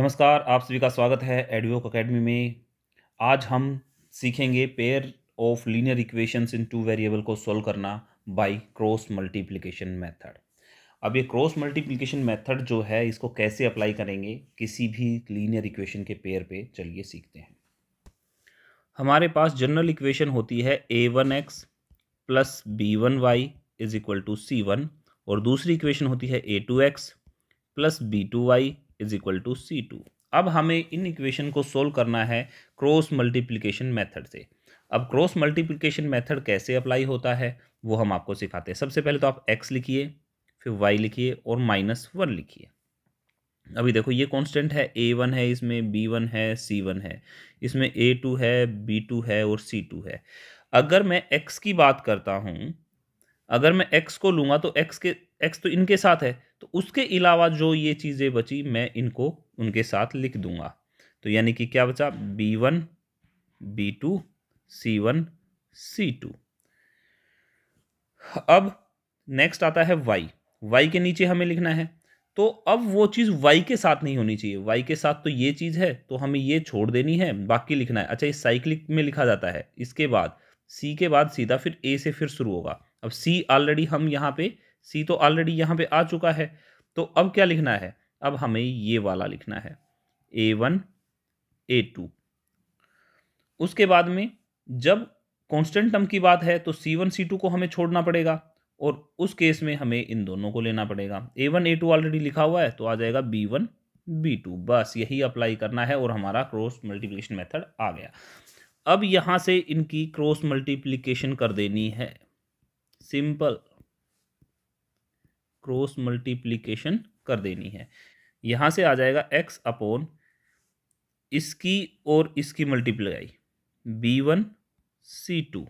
नमस्कार आप सभी का स्वागत है एडवोक अकेडमी में आज हम सीखेंगे pair of linear equations in two variable को सॉल्व करना बाय क्रॉस मल्टीप्लिकेशन मेथड अब ये क्रॉस मल्टीप्लिकेशन मेथड जो है इसको कैसे अप्लाई करेंगे किसी भी लीनियर इक्वेशन के पेयर पे चलिए सीखते हैं हमारे पास जनरल इक्वेशन होती है a one x plus B one Y is equal to C one और दूसरी इक्वेशन होती है a two x plus B two Y is equal to C two अब हमें इन इक्वेशन को सोल्व करना है क्रॉस मल्टीप्लिकेशन मेथड से अब क्रॉस मल्टीप्लिकेशन मेथड कैसे अप्लाई होता है वो हम आपको सिखाते हैं सबसे पहले तो आप एक्स लिखिए फिर वाई लिखिए और माइनस वन लिखिए अभी देखो ये कांस्टेंट है ए वन है इसमें बी वन है सी वन है इसमें ए टू है बी टू है और सी टू है अगर मैं एक्स की बात करता हूँ अगर मैं एक्स को लूँगा तो एक्स के एक्स तो इनके साथ है तो उसके अलावा जो ये चीज़ें बची मैं इनको उनके साथ लिख दूंगा तो यानी कि क्या बचा बी वन बी टू सी वन सी टू अब नेक्स्ट आता है वाई वाई के नीचे हमें लिखना है तो अब वो चीज़ वाई के साथ नहीं होनी चाहिए वाई के साथ तो ये चीज़ है तो हमें ये छोड़ देनी है बाकी लिखना है अच्छा ये साइक्लिक में लिखा जाता है इसके बाद सी के बाद सीधा फिर ए से फिर शुरू होगा अब सी ऑलरेडी हम यहाँ पे सी तो ऑलरेडी यहाँ पे आ चुका है तो अब क्या लिखना है अब हमें ये वाला लिखना है ए वन ए टू उसके बाद में जब कॉन्स्टेंट टर्म की बात है तो सी वन सी टू को हमें छोड़ना पड़ेगा और उस केस में हमें इन दोनों को लेना पड़ेगा a one A two already लिखा हुआ है तो आ जाएगा बी वन बी टू बस यही अप्लाई करना है और हमारा क्रॉस मल्टीप्लिकेशन मेथड आ गया अब यहाँ से इनकी क्रॉस मल्टीप्लिकेशन कर देनी है सिंपल क्रॉस मल्टीप्लीकेशन कर देनी है यहाँ से आ जाएगा एक्स अपोन इसकी और इसकी multiply b one c two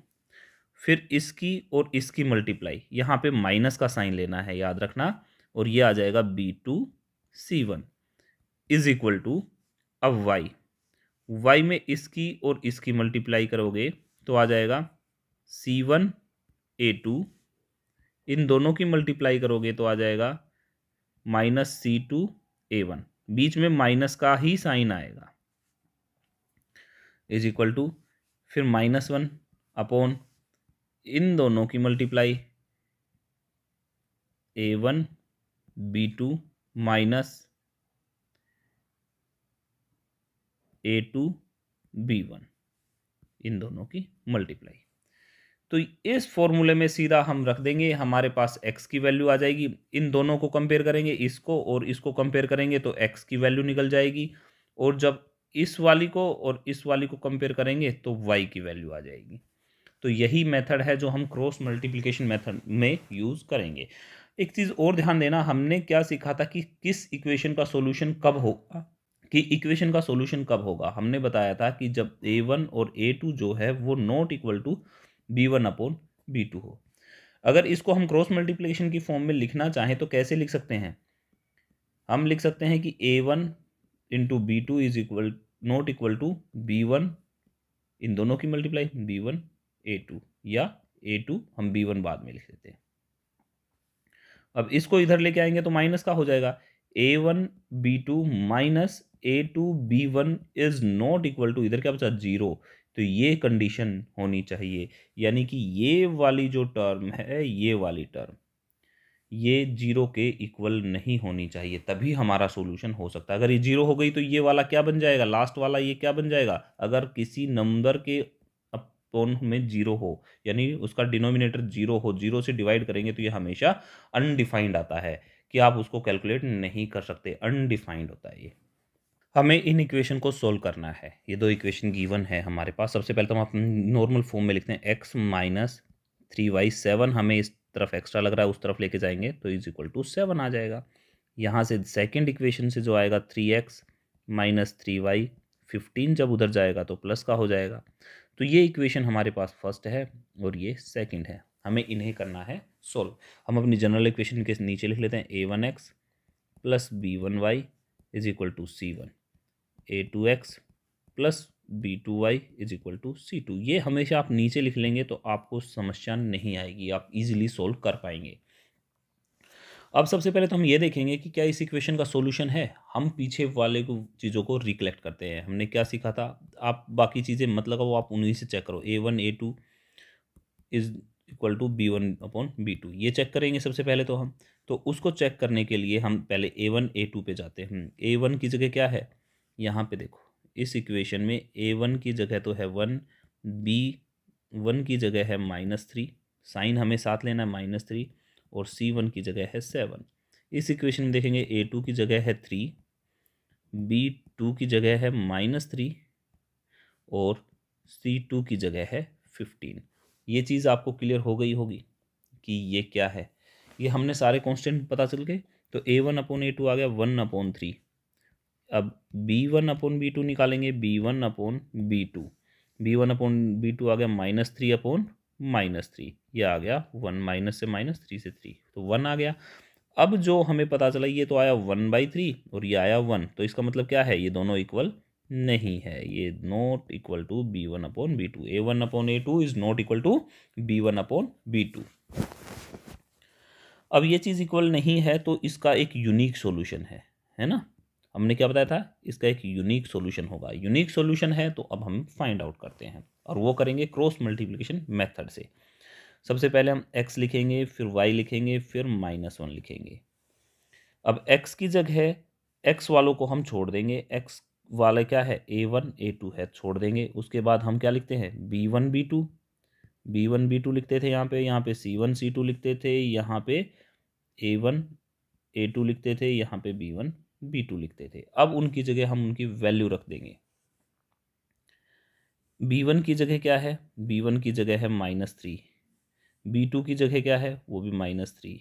फिर इसकी और इसकी मल्टीप्लाई यहाँ पे माइनस का साइन लेना है याद रखना और ये आ जाएगा b two C one is equal to अब वाई वाई में इसकी और इसकी मल्टीप्लाई करोगे तो आ जाएगा सी वन ए टू इन दोनों की मल्टीप्लाई करोगे तो आ जाएगा माइनस सी टू ए वन बीच में माइनस का ही साइन आएगा इज इक्वल टू फिर माइनस वन अपॉन इन दोनों की multiply a one B two minus a two B one इन दोनों की मल्टीप्लाई तो इस फॉर्मूले में सीधा हम रख देंगे हमारे पास x की वैल्यू आ जाएगी इन दोनों को कंपेयर करेंगे इसको और इसको कंपेयर करेंगे तो x की वैल्यू निकल जाएगी और जब इस वाली को और इस वाली को कंपेयर करेंगे तो y की वैल्यू आ जाएगी तो यही मेथड है जो हम क्रॉस मल्टीप्लिकेशन मेथड में यूज़ करेंगे एक चीज़ और ध्यान देना हमने क्या सीखा था कि किस इक्वेशन का सोल्यूशन कब होगा कि इक्वेशन का सोल्यूशन कब होगा हमने बताया था कि जब ए वन और ए टू जो है वो not equal to B one upon B two हो अगर इसको हम क्रॉस मल्टीप्लीकेशन की फॉर्म में लिखना चाहें तो कैसे लिख सकते हैं हम लिख सकते हैं कि a one into b two is equal not equal to B one इन दोनों की मल्टीप्लाई बी वन ए टू या ए टू हम बी वन बाद में लिख लेते हैं अब इसको इधर लेके आएंगे तो माइनस का हो जाएगा a one B two minus a two B one is not equal to इधर क्या बचा जीरो तो ये कंडीशन होनी चाहिए यानी कि ये वाली जो टर्म है ये वाली टर्म ये जीरो के इक्वल नहीं होनी चाहिए तभी हमारा सोल्यूशन हो सकता है अगर ये जीरो हो गई तो ये वाला क्या बन जाएगा लास्ट वाला ये क्या बन जाएगा अगर किसी नंबर के अपन में जीरो हो यानी उसका डिनोमिनेटर जीरो हो जीरो से डिवाइड करेंगे तो ये हमेशा अनडिफाइंड आता है कि आप उसको कैलकुलेट नहीं कर सकते अनडिफाइंड होता है ये हमें इन इक्वेशन को सोल्व करना है ये दो इक्वेशन गिवन है हमारे पास सबसे पहले तो हम नॉर्मल फॉर्म में लिखते हैं x minus three y seven हमें इस तरफ एक्स्ट्रा लग रहा है उस तरफ लेके जाएंगे तो इज इक्वल टू सेवन आ जाएगा यहाँ से सेकेंड इक्वेशन से जो आएगा three x minus three y fifteen जब उधर जाएगा तो प्लस का हो जाएगा तो ये इक्वेशन हमारे पास फर्स्ट है और ये सेकेंड है हमें इन्हें करना है सोल्व हम अपनी जनरल इक्वेशन के नीचे लिख लेते हैं A one x plus B one Y is equal to C one A two x plus B two Y is equal to C two ये हमेशा आप नीचे लिख लेंगे तो आपको समस्या नहीं आएगी आप इजीली सोल्व कर पाएंगे अब सबसे पहले तो हम ये देखेंगे कि क्या इस इक्वेशन का सॉल्यूशन है हम पीछे वाले को चीज़ों को रिकलेक्ट करते हैं हमने क्या सीखा था आप बाकी चीज़ें मत लगाओ आप उन्हीं से चेक करो A one A two is equal to B one upon B two ये चेक करेंगे सबसे पहले तो हम तो उसको चेक करने के लिए हम पहले ए वन ए टू पर जाते हैं ए वन की जगह क्या है यहाँ पे देखो इस इक्वेशन में ए वन की जगह तो है वन बी वन की जगह है माइनस थ्री साइन हमें साथ लेना है माइनस थ्री और सी वन की जगह है सेवन इस इक्वेशन में देखेंगे ए टू की जगह है थ्री बी टू की जगह है माइनस थ्री और सी टू की जगह है फिफ्टीन ये चीज़ आपको क्लियर हो गई होगी कि ये क्या है ये हमने सारे कॉन्स्टेंट पता चल गए तो A one upon A two आ गया वन अपॉन थ्री अब B one upon B two निकालेंगे B one upon B two B one upon B two आ गया minus three upon minus three ये आ गया वन माइनस से माइनस थ्री से थ्री तो वन आ गया अब जो हमें पता चला ये तो आया वन बाई थ्री और ये आया वन तो इसका मतलब क्या है ये दोनों इक्वल नहीं है ये not equal to B one upon B two A one upon A two is not equal to B one upon B two अब ये चीज़ इक्वल नहीं है तो इसका एक यूनिक सॉल्यूशन है है ना हमने क्या बताया था इसका एक यूनिक सॉल्यूशन होगा यूनिक सॉल्यूशन है तो अब हम फाइंड आउट करते हैं और वो करेंगे क्रॉस मल्टीप्लिकेशन मेथड से सबसे पहले हम एक्स लिखेंगे फिर वाई लिखेंगे फिर माइनस वन लिखेंगे अब एक्स की जगह एक्स वालों को हम छोड़ देंगे एक्स वाला क्या है ए वन ए टू है छोड़ देंगे उसके बाद हम क्या लिखते हैं B one B two B one B two लिखते थे यहाँ पे यहाँ पे सी वन सी टू लिखते थे यहाँ पे ए वन ए टू लिखते थे यहाँ पे बी वन बी टू लिखते थे अब उनकी जगह हम उनकी वैल्यू रख देंगे बी वन की जगह क्या है बी वन की जगह है माइनस थ्री बी टू की जगह क्या है वो भी माइनस थ्री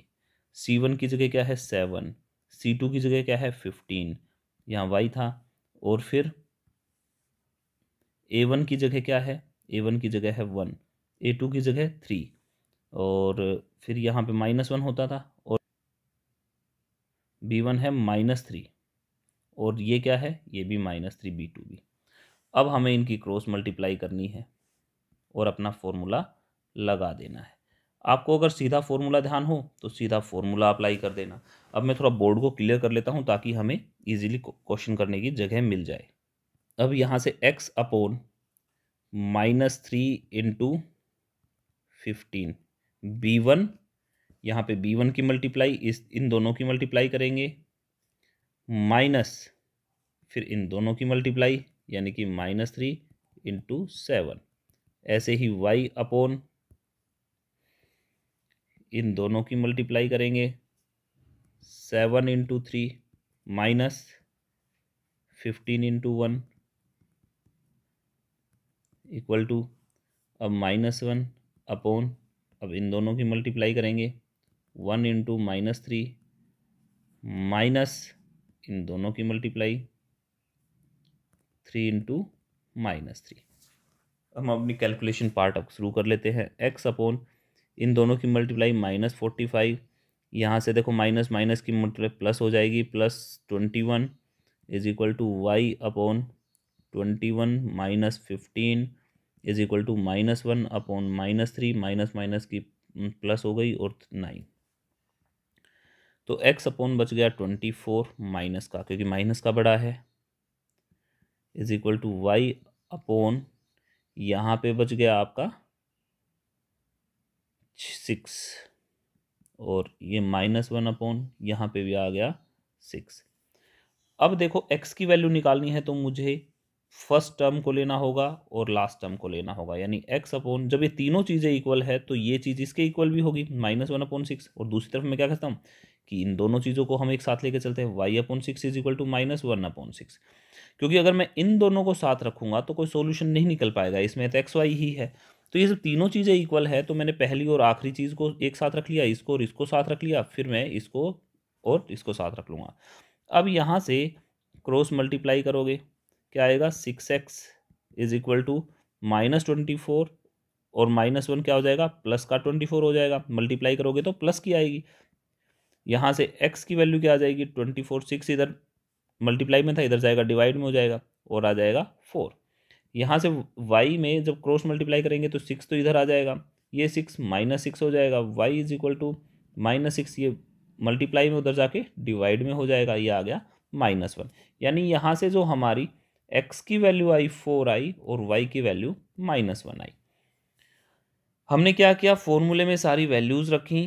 सी वन की जगह क्या है सेवन सी टू की जगह क्या है फिफ्टीन यहाँ वाई था और फिर ए वन की जगह क्या है ए वन की जगह है वन ए टू की जगह थ्री और फिर यहाँ पे माइनस वन होता था बी वन है माइनस थ्री और ये क्या है ये भी माइनस थ्री बी टू भी अब हमें इनकी क्रॉस मल्टीप्लाई करनी है और अपना फॉर्मूला लगा देना है आपको अगर सीधा फॉर्मूला ध्यान हो तो सीधा फॉर्मूला अप्लाई कर देना अब मैं थोड़ा बोर्ड को क्लियर कर लेता हूँ ताकि हमें ईजिली क्वेश्चन करने की जगह मिल जाए अब यहाँ से X upon minus three into fifteen B one यहाँ पे बी वन की मल्टीप्लाई इस इन दोनों की मल्टीप्लाई करेंगे माइनस फिर इन दोनों की मल्टीप्लाई यानी कि माइनस थ्री इंटू सेवन ऐसे ही वाई अपोन इन दोनों की मल्टीप्लाई करेंगे seven into three minus fifteen into one equal to अब माइनस वन अपोन अब इन दोनों की मल्टीप्लाई करेंगे one into minus three minus इन दोनों की multiply three into minus three हम अपनी कैलकुलेशन पार्ट अब शुरू कर लेते हैं एक्स अपॉन इन दोनों की मल्टीप्लाई माइनस फोर्टी फाइव यहाँ से देखो माइनस माइनस की मल्टीप्लाई प्लस हो जाएगी plus twenty one is equal to Y upon twenty one minus fifteen is equal to minus one upon minus three minus minus की प्लस हो गई और नाइन तो एक्स अपॉन बच गया ट्वेंटी फोर माइनस का क्योंकि माइनस का बड़ा है is equal to Y upon यहाँ पे बच गया आपका सिक्स और ये माइनस वन अपोन यहाँ पे भी आ गया सिक्स अब देखो एक्स की वैल्यू निकालनी है तो मुझे फर्स्ट टर्म को लेना होगा और लास्ट टर्म को लेना होगा यानी एक्स अपोन जब ये तीनों चीज़ें इक्वल है तो ये चीज़ इसके इक्वल भी होगी माइनस वन अपोन सिक्स और दूसरी तरफ मैं क्या कहता हूँ कि इन दोनों चीज़ों को हम एक साथ लेके चलते हैं Y upon six is equal to minus one upon six क्योंकि अगर मैं इन दोनों को साथ रखूंगा तो कोई सोल्यूशन नहीं निकल पाएगा इसमें तो एक्स वाई ही है तो ये सब तीनों चीज़ें इक्वल है तो मैंने पहली और आखिरी चीज़ को एक साथ रख लिया इसको और इसको साथ रख लिया फिर मैं इसको और इसको साथ रख लूँगा अब यहाँ से क्रॉस मल्टीप्लाई करोगे क्या आएगा six X is equal to minus twenty four और माइनस वन क्या हो जाएगा प्लस का ट्वेंटी फोर हो जाएगा मल्टीप्लाई करोगे तो प्लस की आएगी यहाँ से एक्स की वैल्यू क्या आ जाएगी ट्वेंटी फोर सिक्स इधर मल्टीप्लाई में था इधर जाएगा डिवाइड में हो जाएगा और आ जाएगा फोर यहाँ से वाई में जब क्रॉस मल्टीप्लाई करेंगे तो सिक्स तो इधर आ जाएगा ये सिक्स माइनस सिक्स हो जाएगा Y is equal to minus six ये मल्टीप्लाई में उधर जाके डिवाइड में हो जाएगा ये आ गया माइनस वन यानी यहाँ से जो हमारी एक्स की वैल्यू आई फोर आई और वाई की वैल्यू माइनस वन आई हमने क्या किया फॉर्मूले में सारी वैल्यूज़ रखी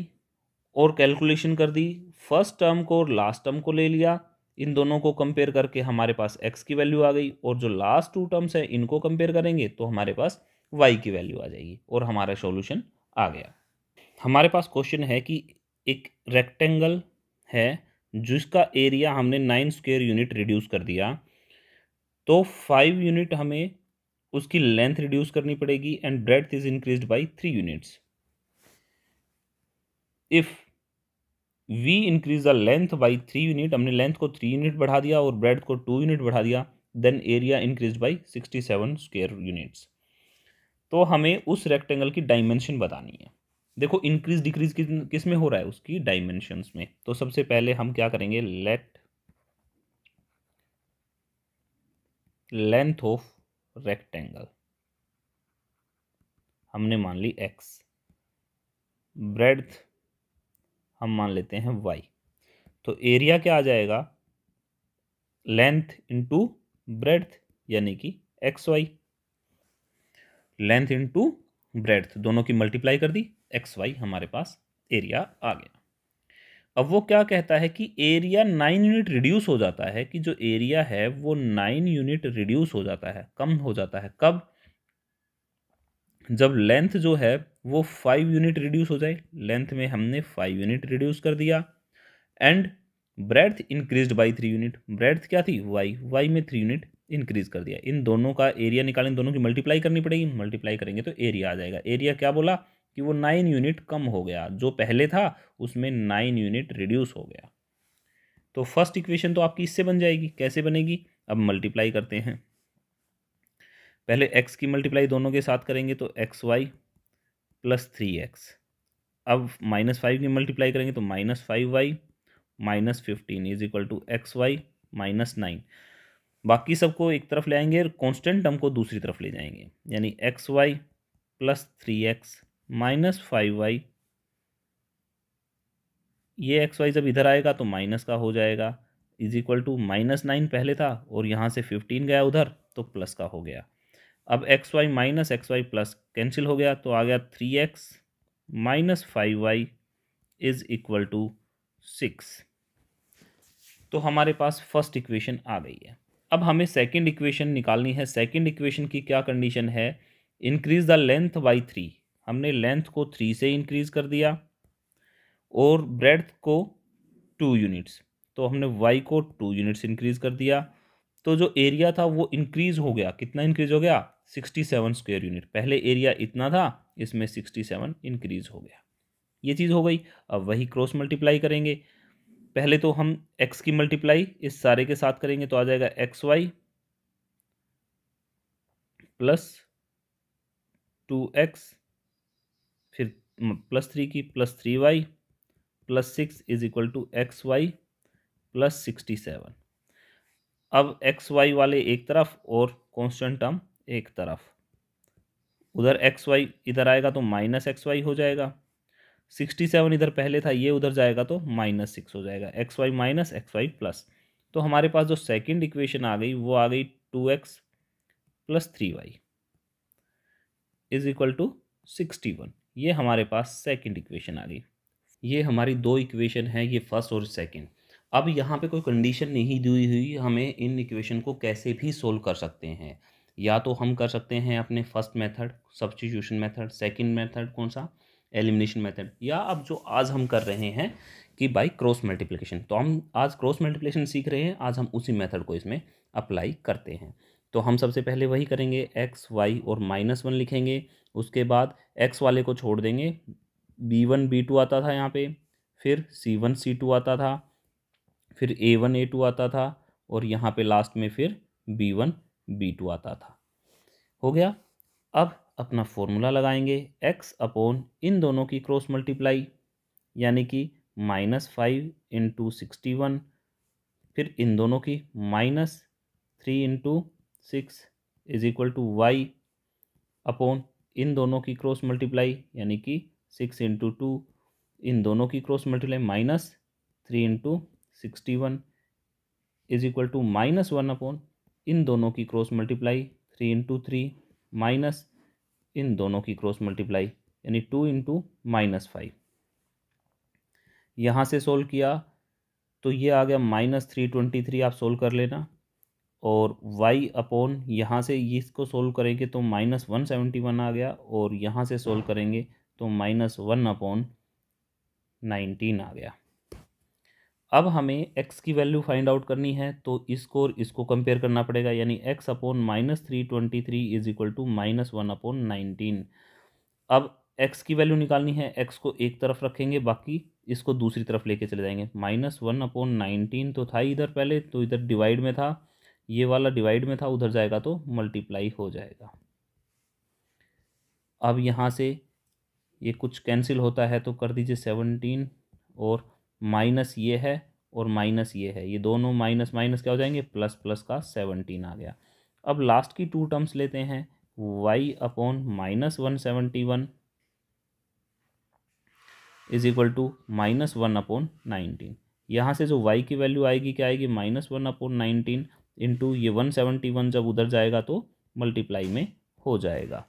और कैलकुलेशन कर दी फर्स्ट टर्म को और लास्ट टर्म को ले लिया इन दोनों को कंपेयर करके हमारे पास एक्स की वैल्यू आ गई और जो लास्ट टू टर्म्स हैं इनको कंपेयर करेंगे तो हमारे पास वाई की वैल्यू आ जाएगी और हमारा सॉल्यूशन आ गया हमारे पास क्वेश्चन है कि एक रेक्टेंगल है जिसका एरिया हमने नाइन स्क्वेयर यूनिट रिड्यूस कर दिया तो फाइव यूनिट हमें उसकी लेंथ रिड्यूस करनी पड़ेगी and breadth is increase by three units if we increase the length by three unit हमने लेंथ को थ्री यूनिट बढ़ा दिया और ब्रेड को टू यूनिट बढ़ा दिया then area increase by sixty seven square units तो हमें उस रेक्टेंगल की डायमेंशन बतानी है देखो इंक्रीज डिक्रीज किस किस में हो रहा है उसकी डायमेंशंस में तो सबसे पहले हम क्या करेंगे लेट लेंथ ऑफ रेक्टेंगल हमने मान ली एक्स ब्रेड्थ हम मान लेते हैं वाई तो एरिया क्या आ जाएगा लेंथ इंटू ब्रेड्थ यानी कि X Y length into breadth दोनों की मल्टीप्लाई कर दी एक्स वाई हमारे पास एरिया आ गया अब वो क्या कहता है कि एरिया नाइन यूनिट रिड्यूस हो जाता है कि जो एरिया है वो नाइन यूनिट रिड्यूस हो जाता है कम हो जाता है कब जब लेंथ जो है वो फाइव यूनिट रिड्यूस हो जाए लेंथ में हमने फाइव यूनिट रिड्यूस कर दिया and breadth increase by three unit breadth क्या थी वाई वाई में थ्री यूनिट इंक्रीज कर दिया इन दोनों का एरिया निकालें दोनों की मल्टीप्लाई करनी पड़ेगी मल्टीप्लाई करेंगे तो एरिया आ जाएगा एरिया क्या बोला कि वो नाइन यूनिट कम हो गया जो पहले था उसमें नाइन यूनिट रिड्यूस हो गया तो फर्स्ट इक्वेशन तो आपकी इससे बन जाएगी कैसे बनेगी अब मल्टीप्लाई करते हैं पहले एक्स की मल्टीप्लाई दोनों के साथ करेंगे तो X Y plus three X अब माइनस फाइव की मल्टीप्लाई करेंगे तो minus five Y minus fifteen is equal to X Y minus nine बाकी सबको एक तरफ ले आएंगे और कॉन्स्टेंट टर्म को दूसरी तरफ ले जाएंगे यानी X Y plus three x minus five Y ये एक्स वाई जब इधर आएगा तो माइनस का हो जाएगा is equal to minus nine पहले था और यहाँ से फिफ्टीन गया उधर तो प्लस का हो गया अब X Y minus X Y plus cancel हो गया तो आ गया three x minus five Y is equal to six तो हमारे पास फर्स्ट इक्वेशन आ गई है अब हमें सेकंड इक्वेशन निकालनी है सेकंड इक्वेशन की क्या कंडीशन है increase the length by three हमने लेंथ को थ्री से इंक्रीज कर दिया और ब्रेड को टू यूनिट्स तो हमने वाई को टू यूनिट्स इंक्रीज कर दिया तो जो एरिया था वो इंक्रीज हो गया कितना इंक्रीज हो गया सिक्सटी सेवन स्क्वेयर यूनिट पहले एरिया इतना था इसमें सिक्सटी सेवन इंक्रीज हो गया ये चीज़ हो गई अब वही क्रॉस मल्टीप्लाई करेंगे पहले तो हम एक्स की मल्टीप्लाई इस सारे के साथ करेंगे तो आ जाएगा X Y plus two X फिर प्लस थ्री की plus three Y plus six is equal to X Y plus sixty seven अब एक्स वाई वाले एक तरफ और कॉन्स्टेंट टर्म एक तरफ उधर एक्स वाई इधर आएगा तो माइनस एक्स वाई हो जाएगा सिक्सटी सेवन इधर पहले था ये उधर जाएगा तो माइनस सिक्स हो जाएगा X Y minus X Y plus तो हमारे पास जो सेकंड इक्वेशन आ गई वो आ गई two x plus three Y is equal to sixty one ये हमारे पास सेकंड इक्वेशन आ गई ये हमारी दो इक्वेशन है ये फर्स्ट और सेकेंड अब यहाँ पर कोई कंडीशन नहीं दी हुई हमें इन इक्वेशन को कैसे भी सोल्व कर सकते हैं या तो हम कर सकते हैं अपने first method substitution method second method कौन सा एलिमिनेशन मेथड या अब जो आज हम कर रहे हैं कि बाय क्रॉस मल्टीप्लिकेशन तो हम आज क्रॉस मल्टीप्लिकेशन सीख रहे हैं आज हम उसी मेथड को इसमें अप्लाई करते हैं तो हम सबसे पहले वही करेंगे एक्स वाई और माइनस वन लिखेंगे उसके बाद एक्स वाले को छोड़ देंगे बी वन बी टू आता था यहाँ पे फिर सी वन सी टू आता था फिर ए वन ए टू आता था और यहाँ पे लास्ट में फिर बी वन बी टू आता था हो गया अब अपना फॉर्मूला लगाएंगे एक्स अपॉन इन दोनों की क्रॉस मल्टीप्लाई यानी कि minus five into sixty one फिर इन दोनों की minus three into six is equal to Y upon इन दोनों की क्रॉस मल्टीप्लाई यानी कि सिक्स इंटू टू इन दोनों की cross multiply minus three into sixty one is equal to minus one upon इन दोनों की cross multiply three into three minus इन दोनों की क्रॉस मल्टीप्लाई यानी टू इंटू माइनस फाइव यहाँ से सोल्व किया तो ये आ गया माइनस थ्री ट्वेंटी थ्री आप सोल्व कर लेना और y अपॉन यहाँ से इसको सोल्व करेंगे तो माइनस वन सेवेंटी वन आ गया और यहाँ से सोल्व करेंगे तो माइनस वन अपॉन नाइनटीन आ गया अब हमें x की वैल्यू फाइंड आउट करनी है तो इसको और इसको कंपेयर करना पड़ेगा यानी x upon minus three twenty three is equal to minus one upon nineteen अब x की वैल्यू निकालनी है x को एक तरफ रखेंगे बाकी इसको दूसरी तरफ लेके चले जाएंगे माइनस वन अपॉन नाइनटीन तो था इधर पहले तो इधर डिवाइड में था ये वाला डिवाइड में था उधर जाएगा तो मल्टीप्लाई हो जाएगा अब यहाँ से ये कुछ कैंसिल होता है तो कर दीजिए सेवनटीन और माइनस ये है और माइनस ये है ये दोनों माइनस माइनस क्या हो जाएंगे प्लस प्लस का सेवनटीन आ गया अब लास्ट की टू टर्म्स लेते हैं Y upon minus one seventy one is equal to minus one upon nineteen यहाँ से जो वाई की वैल्यू आएगी क्या आएगी minus one upon nineteen into ये वन सेवनटी वन जब उधर जाएगा तो मल्टीप्लाई में हो जाएगा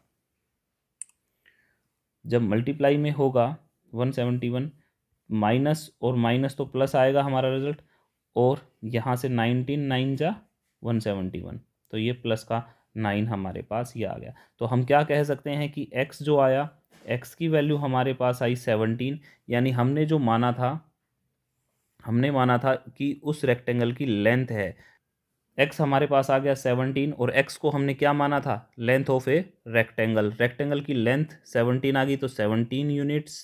जब मल्टीप्लाई में होगा वन सेवनटी वन माइनस और माइनस तो प्लस आएगा हमारा रिजल्ट और यहाँ से नाइनटीन नाइन जा वन सेवेंटी वन तो ये प्लस का नाइन हमारे पास ये आ गया तो हम क्या कह सकते हैं कि एक्स जो आया एक्स की वैल्यू हमारे पास आई सेवनटीन यानी हमने जो माना था हमने माना था कि उस रेक्टेंगल की लेंथ है एक्स हमारे पास आ गया सेवनटीन और एक्स को हमने क्या माना था length of a rectangle rectangle की लेंथ सेवनटीन आ गई तो सेवनटीन यूनिट्स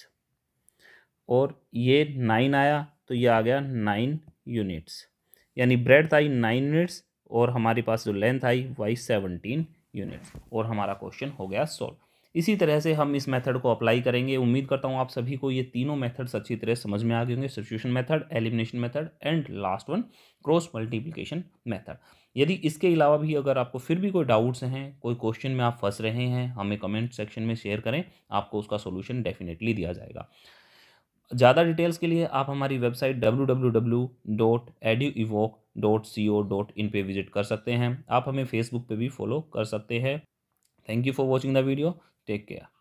और ये नाइन आया तो ये आ गया नाइन यूनिट्स यानी ब्रेड आई नाइन यूनिट्स और हमारे पास जो लेंथ आई वाई सेवनटीन यूनिट्स और हमारा क्वेश्चन हो गया सॉल्व इसी तरह से हम इस मेथड को अप्लाई करेंगे उम्मीद करता हूँ आप सभी को ये तीनों मेथड्स अच्छी तरह समझ में आ गए होंगे substitution method elimination method and last one cross multiplication method यदि इसके अलावा भी अगर आपको फिर भी कोई डाउट्स हैं कोई क्वेश्चन में आप फंस रहे हैं हमें कमेंट सेक्शन में शेयर करें आपको उसका सोल्यूशन डेफिनेटली दिया जाएगा ज़्यादा डिटेल्स के लिए आप हमारी website W W W dot dot C O dot in पर विजिट कर सकते हैं आप हमें फेसबुक पे भी फॉलो कर सकते हैं thank you for watching the video take care